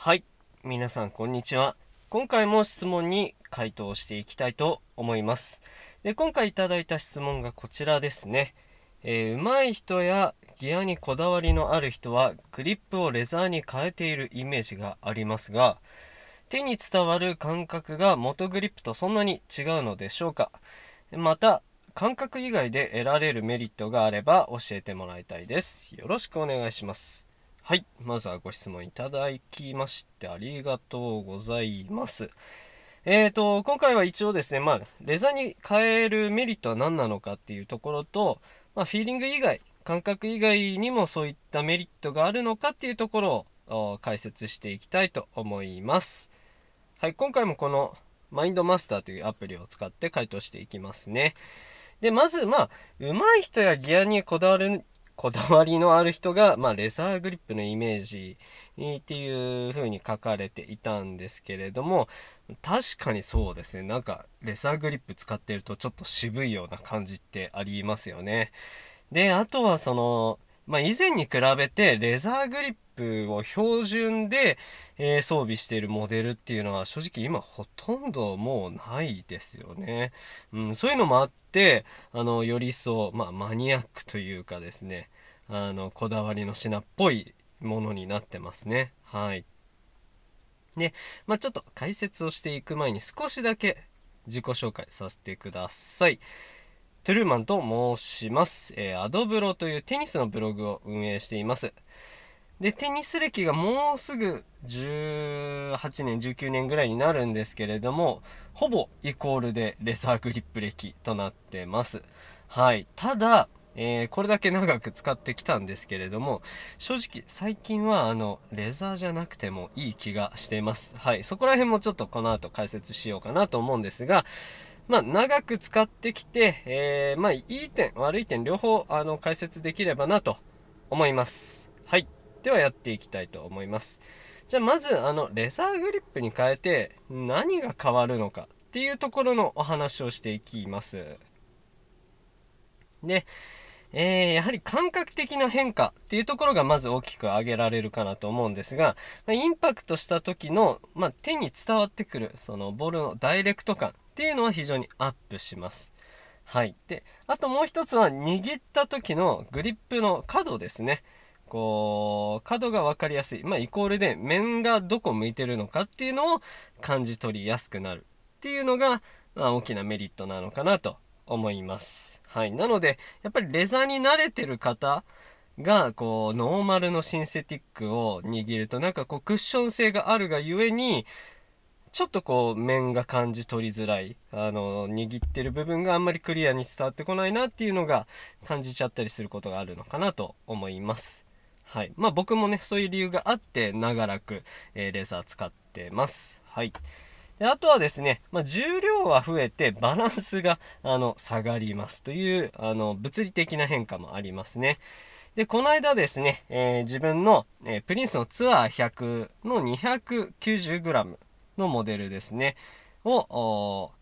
はい。皆さん、こんにちは。今回も質問に回答していきたいと思います。で今回いただいた質問がこちらですね。えー、上手い人やギアにこだわりのある人は、グリップをレザーに変えているイメージがありますが、手に伝わる感覚が元グリップとそんなに違うのでしょうかまた、感覚以外で得られるメリットがあれば教えてもらいたいです。よろしくお願いします。はい。まずはご質問いただきましてありがとうございます。えーと、今回は一応ですね、まあ、レザーに変えるメリットは何なのかっていうところと、まあ、フィーリング以外、感覚以外にもそういったメリットがあるのかっていうところを解説していきたいと思います。はい、今回もこのマインドマスターというアプリを使って回答していきますね。で、まず、まあ、上手い人やギアにこだわるこだわりのある人が、まあ、レザーグリップのイメージっていう風に書かれていたんですけれども確かにそうですねなんかレザーグリップ使ってるとちょっと渋いような感じってありますよねであとはそのまあ、以前に比べてレザーグリップを標準で、えー、装備しているモデルっていうのは正直今ほとんどもうないですよね。うん、そういうのもあって、あの、より一層、まあ、マニアックというかですね、あの、こだわりの品っぽいものになってますね。はい。で、まあ、ちょっと解説をしていく前に少しだけ自己紹介させてください。トゥルーマンと申します。えー、アドブロというテニスのブログを運営しています。で、テニス歴がもうすぐ18年、19年ぐらいになるんですけれども、ほぼイコールでレザーグリップ歴となってます。はい。ただ、えー、これだけ長く使ってきたんですけれども、正直最近はあの、レザーじゃなくてもいい気がしています。はい。そこら辺もちょっとこの後解説しようかなと思うんですが、まあ、長く使ってきて、えー、まあ、いい点、悪い点、両方、あの、解説できればなと思います。はい。では、やっていきたいと思います。じゃあ、まず、あの、レザーグリップに変えて、何が変わるのかっていうところのお話をしていきます。で、えー、やはり感覚的な変化っていうところがまず大きく挙げられるかなと思うんですが、まインパクトした時の、まあ、手に伝わってくるそのボールのダイレクト感っていうのは非常にアップします。はい。で、あともう一つは握った時のグリップの角ですね。こう、角が分かりやすい。まあ、イコールで面がどこ向いてるのかっていうのを感じ取りやすくなるっていうのが、まあ、大きなメリットなのかなと思います。はい。なので、やっぱりレザーに慣れてる方が、こう、ノーマルのシンセティックを握ると、なんかこう、クッション性があるがゆえに、ちょっとこう、面が感じ取りづらい、あの、握ってる部分があんまりクリアに伝わってこないなっていうのが感じちゃったりすることがあるのかなと思います。はい。まあ僕もね、そういう理由があって、長らく、えー、レザー使ってます。はい。あとはですね、まあ、重量は増えてバランスがあの下がりますというあの物理的な変化もありますね。で、この間ですね、えー、自分の、えー、プリンスのツアー100の 290g のモデルですね、を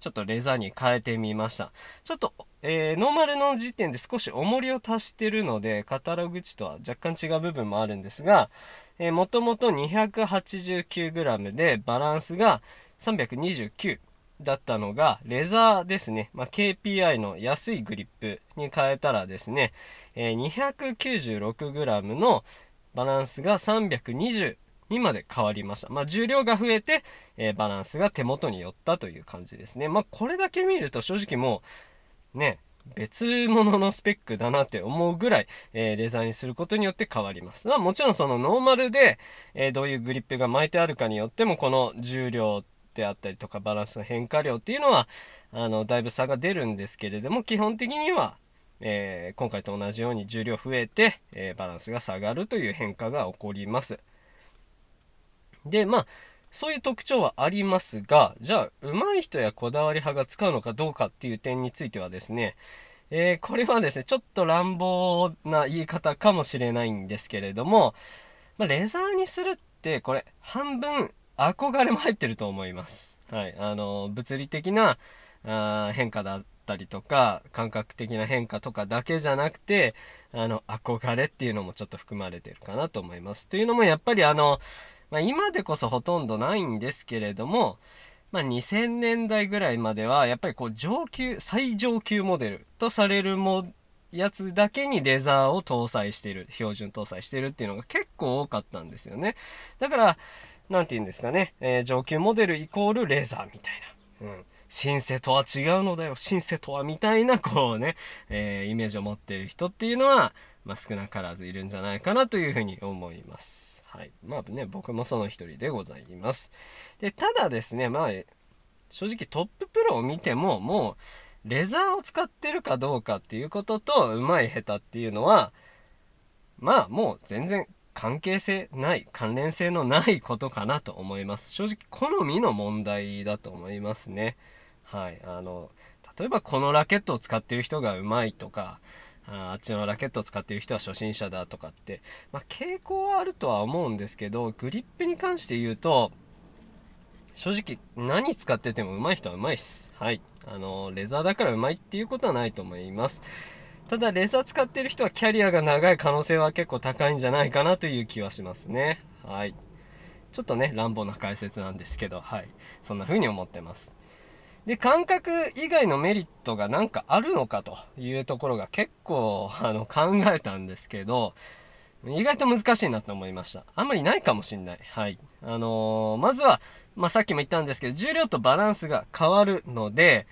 ちょっとレザーに変えてみました。ちょっと、えー、ノーマルの時点で少し重りを足してるので、カタログ値とは若干違う部分もあるんですが、えー、もともと 289g でバランスが329だったのがレザーですね、まあ、KPI の安いグリップに変えたらですね、えー、296g のバランスが320にまで変わりました。まあ、重量が増えて、えー、バランスが手元に寄ったという感じですね。まあ、これだけ見ると正直もう、ね、別物のスペックだなって思うぐらい、えー、レザーにすることによって変わります。まあ、もちろんそのノーマルで、えー、どういうグリップが巻いてあるかによってもこの重量であったりとかバランスの変化量っていうのはあのだいぶ差が出るんですけれども基本的には、えー、今回と同じように重量増えて、えバランスが下がるという変化が起こります。でまあそういう特徴はありますが、じゃあ、上手い人やこだわり派が使うのかどうかっていう点についてはですね、えー、これはですね、ちょっと乱暴な言い方かもしれないんですけれども、まあ、レザーにするって、これ、半分憧れも入ってると思います。はい。あの、物理的なあ変化だったりとか、感覚的な変化とかだけじゃなくて、あの、憧れっていうのもちょっと含まれてるかなと思います。というのも、やっぱりあの、まあ、今でこそほとんどないんですけれども、まあ、2000年代ぐらいまではやっぱりこう上級最上級モデルとされるもやつだけにレザーを搭載してる標準搭載してるっていうのが結構多かったんですよねだから何て言うんですかね、えー、上級モデルイコールレザーみたいな、うん、シンセとは違うのだよシンセとはみたいなこうね、えー、イメージを持ってる人っていうのは、まあ、少なからずいるんじゃないかなというふうに思いますはい。まあね、僕もその一人でございます。で、ただですね、まあ、正直トッププロを見ても、もう、レザーを使ってるかどうかっていうことと、うまい下手っていうのは、まあ、もう全然関係性ない、関連性のないことかなと思います。正直、好みの問題だと思いますね。はい。あの、例えばこのラケットを使ってる人がうまいとか、ああっちのラケットを使っている人は初心者だとかって、まあ、傾向はあるとは思うんですけどグリップに関して言うと正直何使ってても上手い人は上手いっすはいあのレザーだから上手いっていうことはないと思いますただレザー使ってる人はキャリアが長い可能性は結構高いんじゃないかなという気はしますねはいちょっとね乱暴な解説なんですけどはいそんな風に思ってますで、感覚以外のメリットがなんかあるのかというところが結構 あの考えたんですけど、意外と難しいなと思いました。あんまりないかもしんない。はい。あのー、まずは、まあ、さっきも言ったんですけど、重量とバランスが変わるので、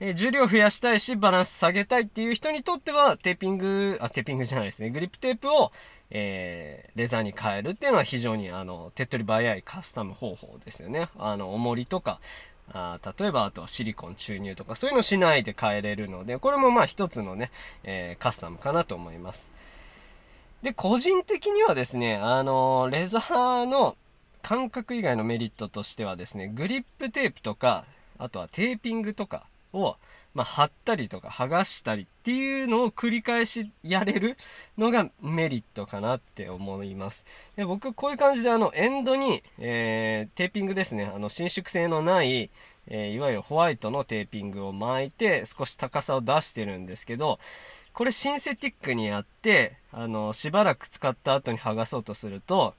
え重量増やしたいし、バランス下げたいっていう人にとっては、テーピング、あ、テーピングじゃないですね。グリップテープを、えー、レザーに変えるっていうのは非常に、あの、手っ取り早いカスタム方法ですよね。あの、重りとか、あ例えばあとはシリコン注入とかそういうのしないで変えれるので、これもまあ一つのね、えー、カスタムかなと思います。で、個人的にはですね、あのー、レザーの感覚以外のメリットとしてはですね、グリップテープとか、あとはテーピングとかをまあ、貼ったりとか剥がしたりっていうのを繰り返しやれるのがメリットかなって思います。で僕こういう感じであのエンドに、えー、テーピングですねあの伸縮性のない、えー、いわゆるホワイトのテーピングを巻いて少し高さを出してるんですけどこれシンセティックにやってあのしばらく使った後に剥がそうとすると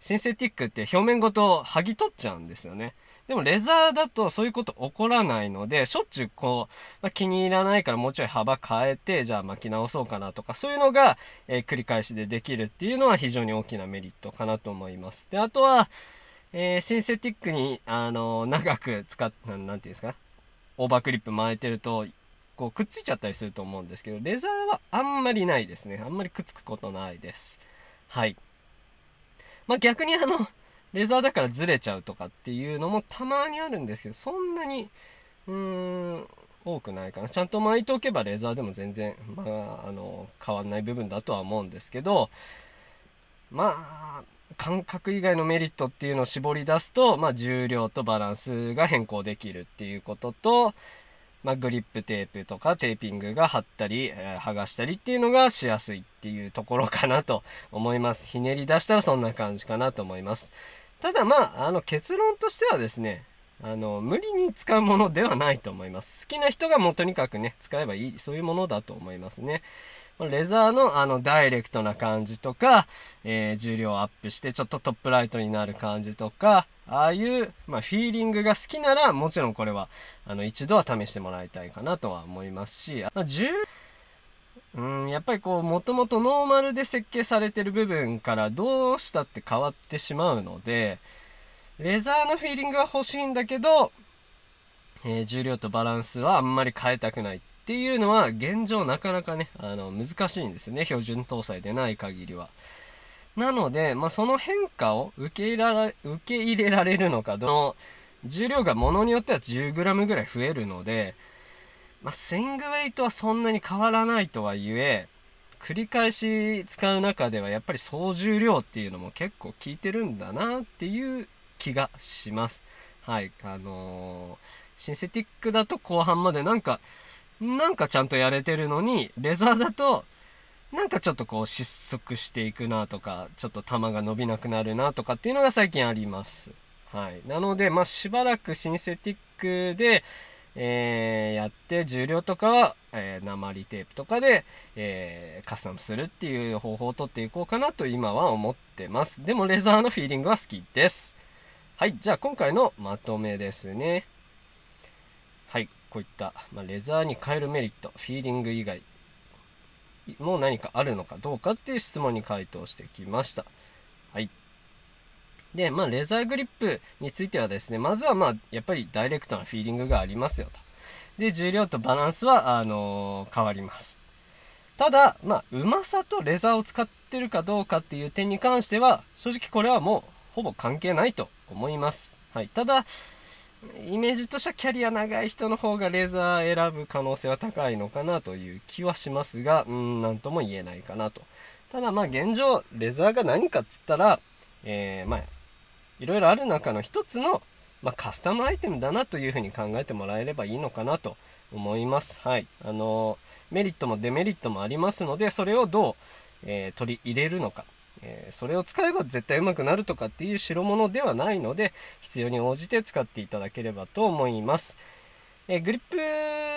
シンセティックって表面ごと剥ぎ取っちゃうんですよね。でもレザーだとそういうこと起こらないので、しょっちゅうこう、まあ、気に入らないからもうちょい幅変えて、じゃあ巻き直そうかなとか、そういうのが、えー、繰り返しでできるっていうのは非常に大きなメリットかなと思います。で、あとは、えー、シンセティックに、あのー、長く使っ、なんていうんですか、オーバークリップ巻いてると、こうくっついちゃったりすると思うんですけど、レザーはあんまりないですね。あんまりくっつくことないです。はい。まあ、逆にあの、レザーだからずれちゃうとかっていうのもたまにあるんですけど、そんなに、うーん、多くないかな。ちゃんと巻いておけばレザーでも全然、まあ、あの、変わんない部分だとは思うんですけど、まあ、感覚以外のメリットっていうのを絞り出すと、まあ、重量とバランスが変更できるっていうことと、まあ、グリップテープとかテーピングが貼ったり、えー、剥がしたりっていうのがしやすいっていうところかなと思います。ひねり出したらそんな感じかなと思います。ただまあ、あの結論としてはですね、あの無理に使うものではないと思います。好きな人がもうとにかくね、使えばいい、そういうものだと思いますね。レザーのあのダイレクトな感じとか、えー、重量アップしてちょっとトップライトになる感じとか、ああいう、まあ、フィーリングが好きならもちろんこれはあの一度は試してもらいたいかなとは思いますし、まあ、10うん、やっぱりこう、もともとノーマルで設計されてる部分からどうしたって変わってしまうので、レザーのフィーリングは欲しいんだけど、えー、重量とバランスはあんまり変えたくないっていうのは現状なかなかね、あの、難しいんですね。標準搭載でない限りは。なので、まあ、その変化を受け入れられ受け入れられるのかどの、重量がものによっては 10g ぐらい増えるので、まあ、スイングウェイトはそんなに変わらないとはいえ、繰り返し使う中ではやっぱり総重量っていうのも結構効いてるんだなっていう気がします。はい。あのー、シンセティックだと後半までなんか、なんかちゃんとやれてるのに、レザーだと、なんかちょっとこう失速していくなとか、ちょっと球が伸びなくなるなとかっていうのが最近あります。はい。なので、まあ、しばらくシンセティックで、えー、やって重量とかは、えー、鉛テープとかで、えー、カスタムするっていう方法をとっていこうかなと今は思ってますでもレザーのフィーリングは好きですはいじゃあ今回のまとめですねはいこういった、まあ、レザーに変えるメリットフィーリング以外も何かあるのかどうかっていう質問に回答してきましたはいで、まあ、レザーグリップについてはですね、まずはまあ、やっぱりダイレクトなフィーリングがありますよと。で、重量とバランスは、あのー、変わります。ただ、まあ、うまさとレザーを使ってるかどうかっていう点に関しては、正直これはもう、ほぼ関係ないと思います。はい。ただ、イメージとしてはキャリア長い人の方がレザー選ぶ可能性は高いのかなという気はしますが、うん、なんとも言えないかなと。ただまあ現状、レザーが何かっつったら、えー、まあいろいろある中の一つの、まあ、カスタムアイテムだなというふうに考えてもらえればいいのかなと思います。はい。あのメリットもデメリットもありますので、それをどう、えー、取り入れるのか。えー、それを使えば絶対うまくなるとかっていう代物ではないので、必要に応じて使っていただければと思います。えー、グリッ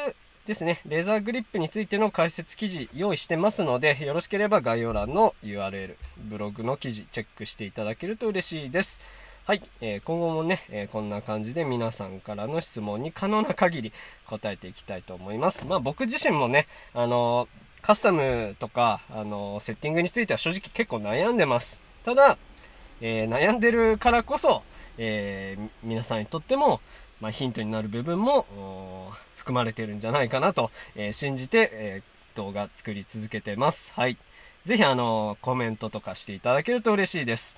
プですね、レーザーグリップについての解説記事用意してますので、よろしければ概要欄の URL、ブログの記事チェックしていただけると嬉しいです。はい、えー、今後もね、えー、こんな感じで皆さんからの質問に可能な限り答えていきたいと思います。まあ僕自身もね、あのー、カスタムとか、あのセッティングについては正直結構悩んでます。ただ、え悩んでるからこそ、え皆さんにとっても、まあ、ヒントになる部分も含まれてるんじゃないかなと、え信じて、え動画作り続けてます。はい。ぜひあのコメントとかしていただけると嬉しいです。